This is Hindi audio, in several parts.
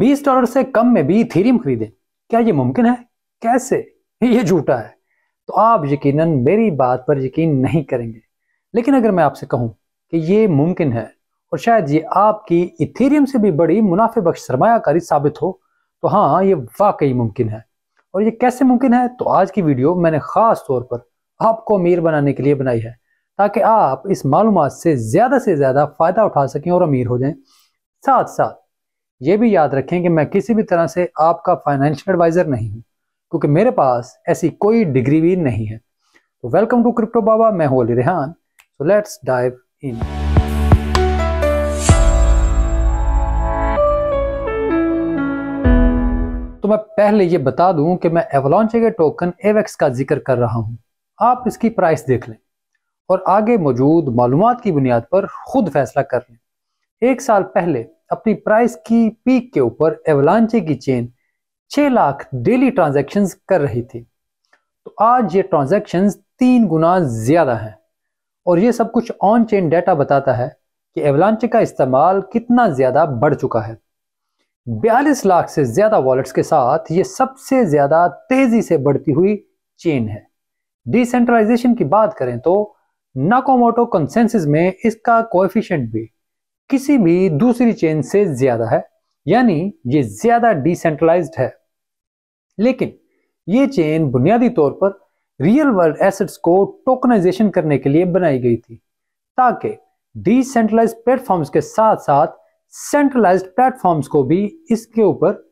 बीस डॉलर से कम में भी थीरियम खरीदें क्या ये मुमकिन है कैसे ये झूठा है तो आप यकीनन मेरी बात पर यकीन नहीं करेंगे लेकिन अगर मैं आपसे कहूं कि ये मुमकिन है और शायद ये आपकी इथेरियम से भी बड़ी मुनाफे बख्श सरमाकारी साबित हो तो हाँ ये वाकई मुमकिन है और ये कैसे मुमकिन है तो आज की वीडियो मैंने ख़ास तौर पर आपको अमीर बनाने के लिए बनाई है ताकि आप इस मालूम से ज़्यादा से ज़्यादा फ़ायदा उठा सकें और अमीर हो जाए साथ साथ ये भी याद रखें कि मैं किसी भी तरह से आपका फाइनेंशियल एडवाइज़र नहीं हूँ क्योंकि मेरे पास ऐसी कोई डिग्री भी नहीं है तो वेलकम टू क्रिप्टो बाबा मैं हूँ Ali Rehan so let's dive in तो मैं पहले ये बता दूं कि मैं एवलॉन्चे के टोकन एवेक्स का जिक्र कर रहा हूं आप इसकी प्राइस देख लें और आगे मौजूद मालूम की बुनियाद पर खुद फैसला कर लें एक साल पहले अपनी प्राइस की पीक के ऊपर एवलांचे की चेन 6 लाख डेली ट्रांजैक्शंस कर रही थी तो आज ये ट्रांजैक्शंस तीन गुना ज़्यादा हैं और ये सब कुछ ऑन चेन डेटा बताता है कि एवलांचे का इस्तेमाल कितना ज़्यादा बढ़ चुका है बयालीस लाख से ज़्यादा वॉलेट्स के साथ ये सबसे ज़्यादा तेज़ी से बढ़ती हुई चेन है डिसेंट्रलाइजेशन की बात करें तो नाकोमोटो कंसेंसिस में इसका कोएफिशिएंट भी किसी भी दूसरी चेन से ज्यादा है यानी ये ज्यादा डिसेंट्रलाइज है लेकिन ये चेन बुनियादी तौर पर रियल वर्ल्ड एसेट्स को टोकनाइजेशन करने के लिए बनाई गई थी ताकि डिसेंट्रलाइज प्लेटफॉर्म्स के साथ साथ सेंट्रलाइज प्लेटफॉर्म्स को भी इसके ऊपर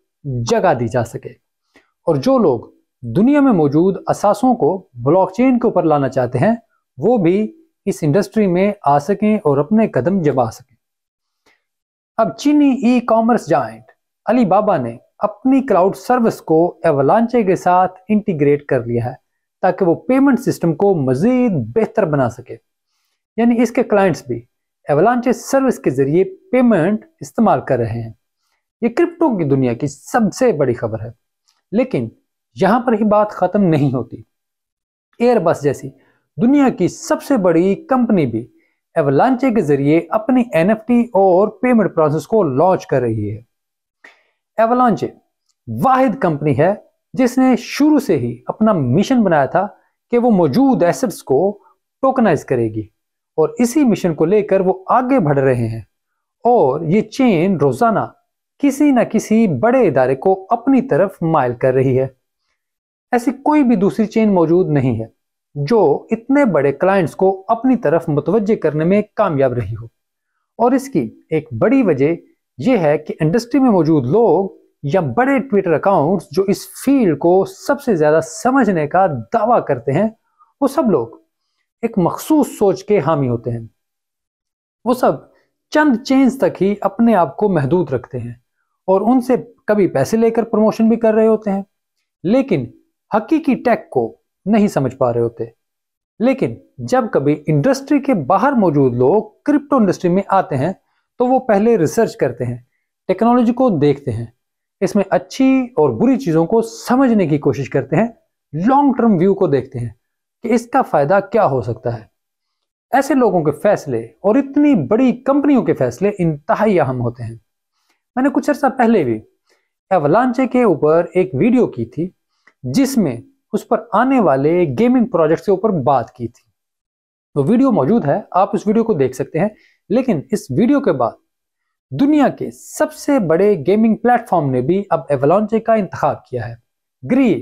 जगह दी जा सके और जो लोग दुनिया में मौजूद असासों को ब्लॉकचेन के ऊपर लाना चाहते हैं वो भी इस इंडस्ट्री में आ सकें और अपने कदम जमा सकें अब चीनी ई कॉमर्स जाइंट अलीबाबा ने अपनी क्लाउड सर्विस को एवलांचे के साथ इंटीग्रेट कर लिया है ताकि वो पेमेंट सिस्टम को मजीद बेहतर बना सके यानी इसके क्लाइंट्स भी एवलांचे सर्विस के जरिए पेमेंट इस्तेमाल कर रहे हैं ये क्रिप्टो की दुनिया की सबसे बड़ी खबर है लेकिन यहां पर ही बात ख़त्म नहीं होती एयरबस जैसी दुनिया की सबसे बड़ी कंपनी भी एवलांचे के जरिए अपनी एनएफटी और पेमेंट प्रोसेस को लॉन्च कर रही है एवलांचे वाहिद कंपनी है जिसने शुरू से ही अपना मिशन बनाया था कि वो मौजूद एसेट्स को टोकनाइज करेगी और इसी मिशन को लेकर वो आगे बढ़ रहे हैं और ये चेन रोजाना किसी ना किसी बड़े इदारे को अपनी तरफ माइल कर रही है ऐसी कोई भी दूसरी चेन मौजूद नहीं है जो इतने बड़े क्लाइंट्स को अपनी तरफ मुतवजह करने में कामयाब रही हो और इसकी एक बड़ी वजह यह है कि इंडस्ट्री में मौजूद लोग या बड़े ट्विटर अकाउंट्स जो इस फील्ड को सबसे ज़्यादा समझने का दावा करते हैं वो सब लोग एक मखसूस सोच के हामी होते हैं वो सब चंद चेंज तक ही अपने आप को महदूद रखते हैं और उनसे कभी पैसे लेकर प्रमोशन भी कर रहे होते हैं लेकिन हकीकी टेक को नहीं समझ पा रहे होते लेकिन जब कभी इंडस्ट्री के बाहर मौजूद लोग क्रिप्टो इंडस्ट्री में आते हैं तो वो पहले रिसर्च करते हैं टेक्नोलॉजी को देखते हैं इसमें अच्छी और बुरी चीज़ों को समझने की कोशिश करते हैं लॉन्ग टर्म व्यू को देखते हैं कि इसका फ़ायदा क्या हो सकता है ऐसे लोगों के फैसले और इतनी बड़ी कंपनियों के फैसले इंतहाई अहम होते हैं मैंने कुछ अर्सा पहले भी एवलांचे के ऊपर एक वीडियो की थी जिसमें उस पर आने वाले गेमिंग प्रोजेक्ट के ऊपर बात की थी वो तो वीडियो मौजूद है आप उस वीडियो को देख सकते हैं लेकिन इस वीडियो के बाद दुनिया के सबसे बड़े गेमिंग प्लेटफॉर्म ने भी अब एवलॉन्चे का इंतखा किया है ग्री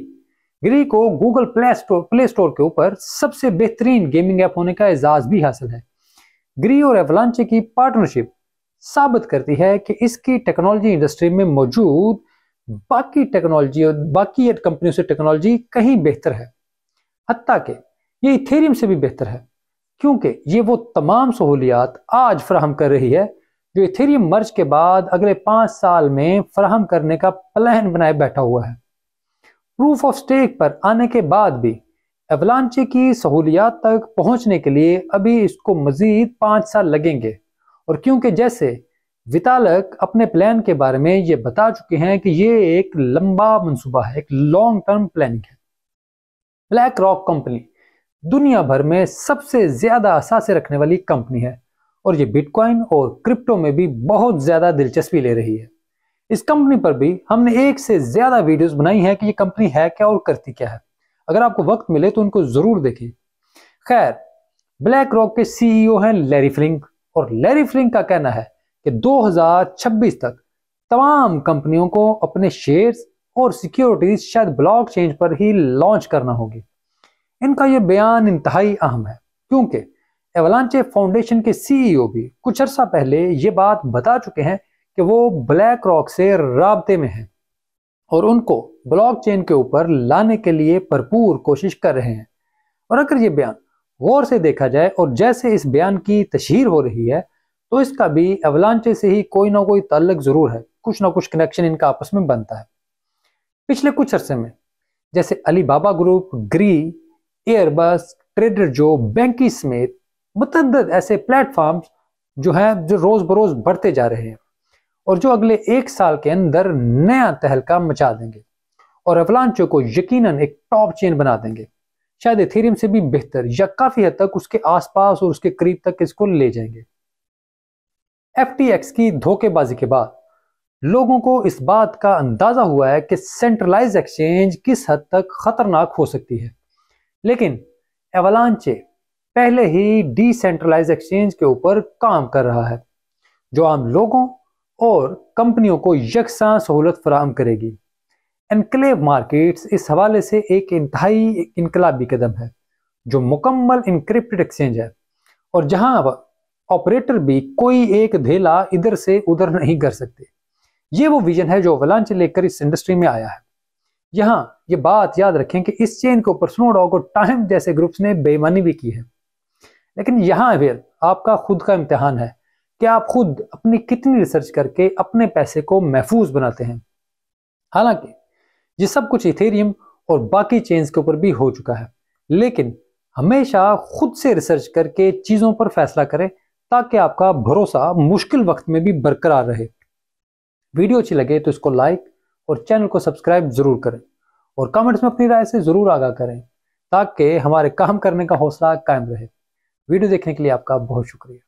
ग्री को Google play store play store के ऊपर सबसे बेहतरीन गेमिंग ऐप होने का एजाज भी हासिल है ग्री और एवलॉन्चे की पार्टनरशिप साबित करती है कि इसकी टेक्नोलॉजी इंडस्ट्री में मौजूद बाकी टेक्नोलॉजी और बाकी कंपनियों से टेक्नोलॉजी कहीं बेहतर है हती के ये इथेरियम से भी बेहतर है क्योंकि ये वो तमाम सहूलियात आज फ्राहम कर रही है जो इथेरियम मर्ज के बाद अगले पाँच साल में फ्राहम करने का प्लान बनाए बैठा हुआ है प्रूफ ऑफ स्टेक पर आने के बाद भी एवलांचे की सहूलियात तक पहुंचने के लिए अभी इसको मज़ीद पाँच साल लगेंगे और क्योंकि जैसे वितालक अपने प्लान के बारे में ये बता चुके हैं कि ये एक लंबा मंसूबा है एक लॉन्ग टर्म प्लानिंग है ब्लैक रॉक कंपनी दुनिया भर में सबसे ज्यादा असासे रखने वाली कंपनी है और ये बिटकॉइन और क्रिप्टो में भी बहुत ज्यादा दिलचस्पी ले रही है इस कंपनी पर भी हमने एक से ज्यादा वीडियोस बनाई हैं कि ये कंपनी है क्या और करती क्या है अगर आपको वक्त मिले तो उनको जरूर देखें खैर ब्लैक रॉक के सीईओ हैं लैरी फ्लिंक और लैरी फ्लिंक का कहना है कि 2026 तक तमाम कंपनियों को अपने शेयर्स और सिक्योरिटीज शायद ब्लॉक चेंज पर ही लॉन्च करना होगी इनका यह बयान इंतहाई अहम है क्योंकि एवलांचे फाउंडेशन के सीईओ e भी कुछ अरसा पहले ये बात बता चुके हैं कि वो ब्लैक रॉक से रबते में हैं और उनको ब्लॉकचेन के ऊपर लाने के लिए भरपूर कोशिश कर रहे हैं और अगर ये बयान गौर से देखा जाए और जैसे इस बयान की तशहर हो रही है तो इसका भी एवलांचे से ही कोई ना कोई ताल्लक जरूर है कुछ ना कुछ कनेक्शन इनका आपस में बनता है पिछले कुछ अरसे में जैसे अली बाबा ग्रुप ग्री एयरबस ट्रेडर जो बैंकी समेत मतद ऐसे प्लेटफॉर्म्स जो हैं जो रोज बरोज बढ़ते जा रहे हैं और जो अगले एक साल के अंदर नया तहलका मचा देंगे और अवलांचो को यकीनन एक टॉप चेन बना देंगे शायद एथेरियम से भी बेहतर या काफ़ी हद तक उसके आसपास और उसके करीब तक इसको ले जाएंगे एफ की धोखेबाजी के बाद लोगों को इस बात का अंदाजा हुआ है कि सेंट्रलाइज एक्सचेंज किस हद तक खतरनाक हो सकती है लेकिन एवलांचे पहले ही डिसेंट्रलाइज एक्सचेंज के ऊपर काम कर रहा है जो आम लोगों और कंपनियों को यकसा सहूलत फराहम करेगी इनकलेव मार्केट्स इस हवाले से एक इंतहाई इनकलाबी कदम है जो मुकम्मल इनक्रिप्टेड एक्सचेंज है और जहां ऑपरेटर भी कोई एक धेला इधर से उधर नहीं कर सकते ये वो विजन है जो वलांच लेकर इस इंडस्ट्री में आया है यहाँ ये बात याद रखें कि इस चेन के ऊपर स्नोडॉग और टाइम जैसे ग्रुप्स ने बेईमानी भी की है लेकिन यहाँ फिर आपका खुद का इम्तहान है कि आप खुद अपनी कितनी रिसर्च करके अपने पैसे को महफूज बनाते हैं हालांकि ये सब कुछ इथेरियम और बाकी चेन्स के ऊपर भी हो चुका है लेकिन हमेशा खुद से रिसर्च करके चीज़ों पर फैसला करें ताकि आपका भरोसा मुश्किल वक्त में भी बरकरार रहे वीडियो अच्छी लगे तो इसको लाइक और चैनल को सब्सक्राइब जरूर करें और कमेंट्स में अपनी राय से जरूर आगाह करें ताकि हमारे काम करने का हौसला कायम रहे वीडियो देखने के लिए आपका बहुत शुक्रिया